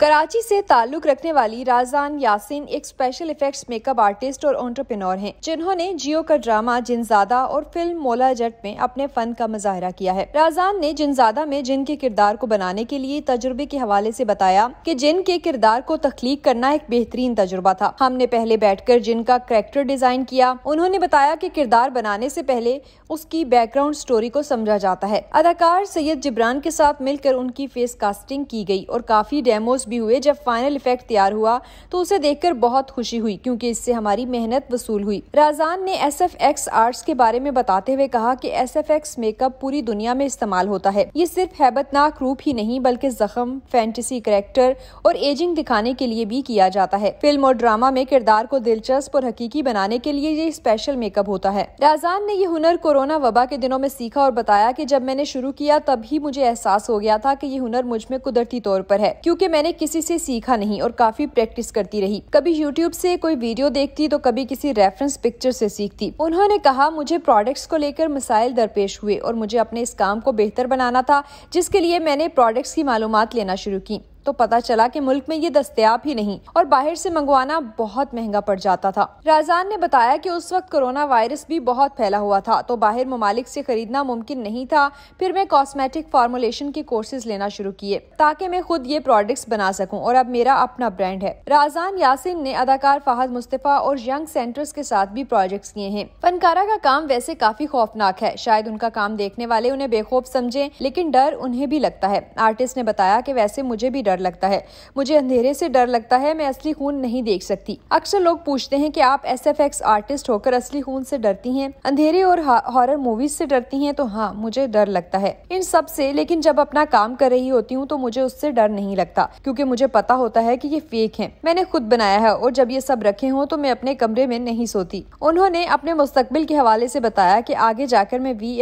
कराची से ताल्लुक रखने वाली राजान यासिन एक स्पेशल इफेक्ट्स मेकअप आर्टिस्ट और ऑन्टरप्रिनोर हैं जिन्होंने जियो का ड्रामा जिनजादा और फिल्म मोला जट में अपने फन का मुजाहरा किया है राजान ने जिनजादा में जिन के किरदार को बनाने के लिए तजुर्बे के हवाले से बताया कि जिन के किरदार को तख्लीक करना एक बेहतरीन तजुर्बा था हमने पहले बैठ कर जिनका करेक्टर डिजाइन किया उन्होंने बताया की किरदार बनाने ऐसी पहले उसकी बैकग्राउंड स्टोरी को समझा जाता है अदाकार सैयद जिब्रान के साथ मिलकर उनकी फेस कास्टिंग की गयी और काफी डेमोज भी हुए जब फाइनल इफेक्ट तैयार हुआ तो उसे देखकर बहुत खुशी हुई क्योंकि इससे हमारी मेहनत वसूल हुई राजान ने एस एफ एक्स आर्ट्स के बारे में बताते हुए कहा कि एस एफ एक्स मेकअप पूरी दुनिया में इस्तेमाल होता है ये सिर्फ हैबतनाक रूप ही नहीं बल्कि जख्म फैंटेसी करेक्टर और एजिंग दिखाने के लिए भी किया जाता है फिल्म और ड्रामा में किरदार को दिलचस्प और हकीकी बनाने के लिए ये स्पेशल मेकअप होता है राजान ने ये हुनर कोरोना वबा के दिनों में सीखा और बताया कि जब मैंने शुरू किया तब ही मुझे एहसास हो गया था कि ये हुनर मुझ में कुदरती तौर पर है क्योंकि मैंने किसी से सीखा नहीं और काफी प्रैक्टिस करती रही कभी यूट्यूब से कोई वीडियो देखती तो कभी किसी रेफरेंस पिक्चर से सीखती उन्होंने कहा मुझे प्रोडक्ट्स को लेकर मसाइल दरपेश हुए और मुझे अपने इस काम को बेहतर बनाना था जिसके लिए मैंने प्रोडक्ट्स की मालूम लेना शुरू की तो पता चला कि मुल्क में ये दस्तियाब ही नहीं और बाहर से मंगवाना बहुत महंगा पड़ जाता था राजान ने बताया कि उस वक्त कोरोना वायरस भी बहुत फैला हुआ था तो बाहर ममालिक से खरीदना मुमकिन नहीं था फिर मैं कॉस्मेटिक फार्मोलेशन के कोर्सेज लेना शुरू किए ताकि मैं खुद ये प्रोडक्ट्स बना सकूं और अब मेरा अपना ब्रांड है राजान यासिन ने अदाकार फाहद मुस्तफ़ा और यंग सेंटर्स के साथ भी प्रोजेक्ट किए हैं फनकारा का काम वैसे काफी खौफनाक है शायद उनका काम देखने वाले उन्हें बेखौफ समझे लेकिन डर उन्हें भी लगता है आर्टिस्ट ने बताया की वैसे मुझे भी डर लगता है मुझे अंधेरे से डर लगता है मैं असली खून नहीं देख सकती अक्सर लोग पूछते हैं कि आप एस एफ एक्स आर्टिस्ट होकर असली खून से डरती हैं अंधेरे और हॉरर मूवीज से डरती हैं तो हाँ मुझे डर लगता है इन सब से लेकिन जब अपना काम कर रही होती हूँ तो मुझे उससे डर नहीं लगता क्योंकि मुझे पता होता है कि ये फेक है मैंने खुद बनाया है और जब ये सब रखे हों तो मैं अपने कमरे में नहीं सोती उन्होंने अपने मुस्तकबिल के हवाले से बताया कि आगे जाकर मैं वी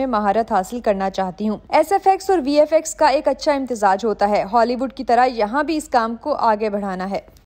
में महारत हासिल करना चाहती हूँ एस और वी का एक अच्छा इम्तजाज होता है हॉलीवुड बॉलीवुड की तरह यहाँ भी इस काम को आगे बढ़ाना है